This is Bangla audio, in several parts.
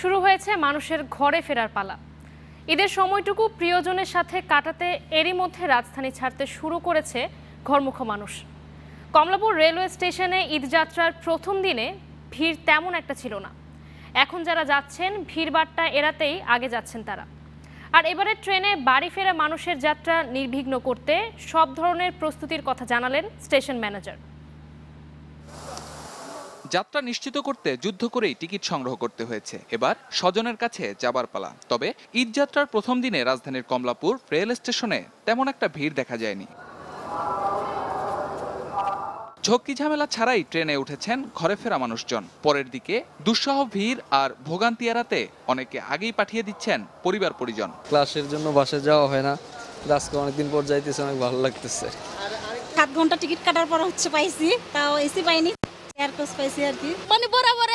শুরু হয়েছে মানুষের ঘরে ফেরার পালা ঈদের সময়টুকু প্রিয়জনের সাথে কাটাতে এরই মধ্যে রাজধানী ছাড়তে শুরু করেছে ঘরমুখ মানুষ কমলাপুর রেলওয়ে স্টেশনে ঈদযাত্রার প্রথম দিনে ভিড় তেমন একটা ছিল না এখন যারা যাচ্ছেন ভিড়বাট্টা এড়াতেই আগে যাচ্ছেন তারা আর এবারে ট্রেনে বাড়ি ফেরা মানুষের যাত্রা নির্বিঘ্ন করতে সব ধরনের প্রস্তুতির কথা জানালেন স্টেশন ম্যানেজার যাত্রা নিশ্চিত করতে যুদ্ধ করেই টিকিট সংগ্রহ করতে হয়েছে এবার স্বজনের কাছে যাবার পালা তবে ঈদযাত্রার প্রথম দিনে রাজধানীর কমলাপুর রেল স্টেশনে তেমন একটা ভিড় দেখা যায়নি ঝক্কি ঝামেলা ছাড়াই ট্রেনে উঠেছেন ঘরে ফেরা মানুষজন পরের দিকে দুঃসহ ভিড় আর ভোগান্তি এড়াতে অনেকে আগেই পাঠিয়ে দিচ্ছেন পরিবার পরিজন ক্লাসের জন্য বাসে যাওয়া হয় না আজকে অনেকদিন পর যাইতেছে অনেক ভালো লাগতেছে সাত ঘন্টা টিকিট কাটার পর হচ্ছে পাইছি তাও এসি পাইনি মানে বরাবর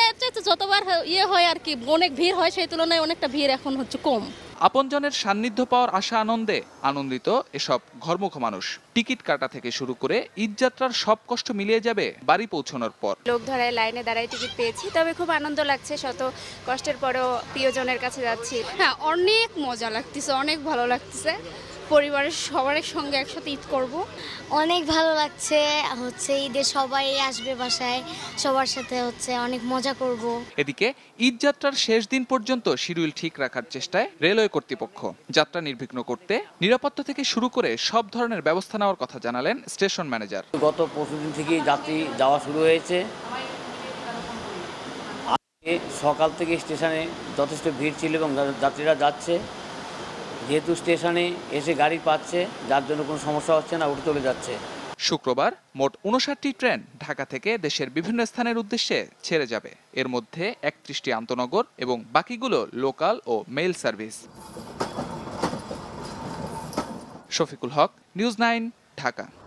যতবার ইয়ে হয় আর কি অনেক ভিড় হয় সেই তুলনায় অনেকটা ভিড় এখন হচ্ছে কম আপনজনের সান্নিধ্য পাওয়ার আশা আনন্দে আনন্দিত এসব ঘরমুখ মানুষ টিকিট কাটা থেকে শুরু করে ঈদযাত্রার সব কষ্ট মিলিয়ে যাবে বাড়ি পৌঁছানোর পর লোক ধরায় লাইনে দাঁড়ায় টিকিট পেয়েছি তবে খুব আনন্দ লাগছে শত কষ্টের পরেও প্রিয়জনের কাছে যাচ্ছি হ্যাঁ অনেক মজা লাগতেছে অনেক ভালো লাগতেছে পরিবারের সবার সঙ্গে একসাথে ঈদ করব অনেক ভালো লাগছে হচ্ছে ঈদে সবাই আসবে বাসায় সবার সাথে হচ্ছে অনেক মজা করব এদিকে ঈদ যাত্রার শেষ দিন পর্যন্ত শিডিউল ঠিক রাখার চেষ্টায় রেলওয়ে কর্তৃপক্ষ যাত্রা নির্বিঘ্ন করতে নিরাপত্তা থেকে শুরু করে সব ধরনের ব্যবস্থা নেওয়ার কথা জানালেন স্টেশন ম্যানেজার গত পরশুদিন থেকেই যাত্রী যাওয়া শুরু হয়েছে সকাল থেকে স্টেশনে যথেষ্ট ভিড় ছিল এবং যাত্রীরা যাচ্ছে যেহেতু স্টেশনে এসে গাড়ি পাচ্ছে যার জন্য কোনো সমস্যা হচ্ছে না উঠে চলে যাচ্ছে শুক্রবার মোট উনষাটটি ট্রেন ঢাকা থেকে দেশের বিভিন্ন স্থানের উদ্দেশ্যে ছেড়ে যাবে এর মধ্যে একত্রিশটি আন্তনগর এবং বাকিগুলো লোকাল ও mail service Shafiqul Haque news nine Dhaka